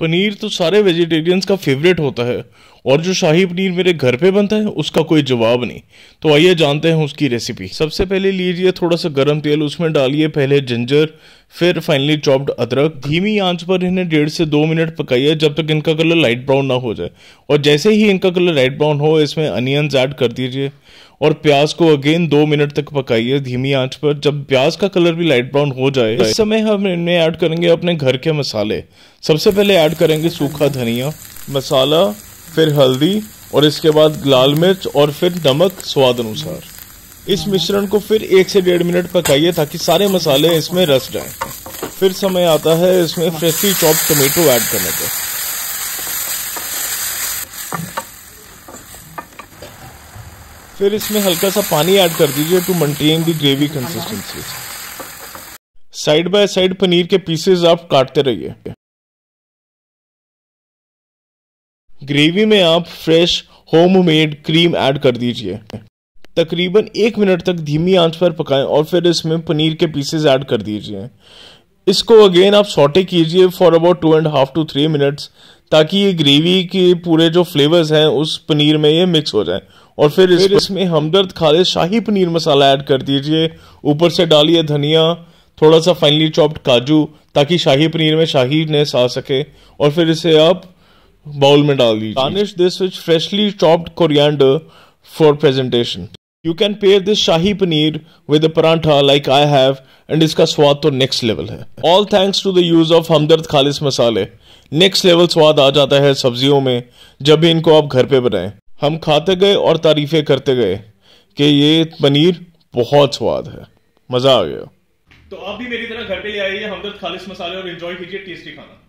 पनीर तो सारे वेजिटेरियंस का फेवरेट होता है और जो शाही पनीर मेरे घर पे बनता है उसका कोई जवाब नहीं तो आइए जानते हैं उसकी रेसिपी सबसे पहले लीजिए थोड़ा सा गर्म तेल उसमें डालिए पहले जिंजर फिर फाइनली चॉप्ड अदरक धीमी आंच पर इन्हें डेढ़ से दो मिनट पकाइए जब तक इनका कलर लाइट ब्राउन ना हो जाए और जैसे ही इनका कलर लाइट ब्राउन हो इसमें अनियंस ऐड कर दीजिए और प्याज को अगेन दो मिनट तक पकाइए धीमी आंच पर जब प्याज का कलर भी लाइट ब्राउन हो जाए इस समय हम इनमें ऐड करेंगे अपने घर के मसाले सबसे पहले ऐड करेंगे सूखा धनिया मसाला फिर हल्दी और इसके बाद लाल मिर्च और फिर नमक स्वाद अनुसार इस मिश्रण को फिर एक से डेढ़ मिनट पकाइए ताकि सारे मसाले इसमें रस जाएं। फिर समय आता है इसमें फ्रेशली चॉप टोमेटो ऐड करने का फिर इसमें हल्का सा पानी ऐड कर दीजिए to maintain the gravy consistency side by side paneer के पीसेस आप काटते रहिए ग्रेवी में आप फ्रेश होममेड क्रीम ऐड कर दीजिए तकरीबन एक मिनट तक धीमी आंच पर पकाएं और फिर इसमें पनीर के पीसेज ऐड कर दीजिए इसको अगेन आप सॉटे कीजिए for about two and half two three minutes ताकि ये ग्रेवी के पूरे जो फ्लेवर्स हैं उस पनीर में ये मिक्स हो जाए और फिर फिर इसमें इस हमदर्द खाले शाही पनीर मसाला ऐड कर दीजिए ऊपर से डालिए धनिया थोड़ा सा फाइनली चॉप्ड काजू ताकि शाही पनीर में शाही शाहीनेस आ सके और फिर इसे आप बाउल में डाल दीजिए garnish this which freshly chopped coriander for presentation you can pair this shahi paneer with paratha like I have and इसका स्वाद तो नेक्स्ट लेवल है all thanks to the use of Hamdard Khalis मसाले नेक्स्ट लेवल स्वाद आ जाता है सब्जियों में जब भी इनको आप घर पे बनाए हम खाते गए और तारीफे करते गए कि ये पनीर बहुत स्वाद है मज़ा आ गया तो आप भी मेरी तरह घर पे ले आइए हमदर्द खालिस मसाले और इन्जॉय कीजिए टेस्टी खाना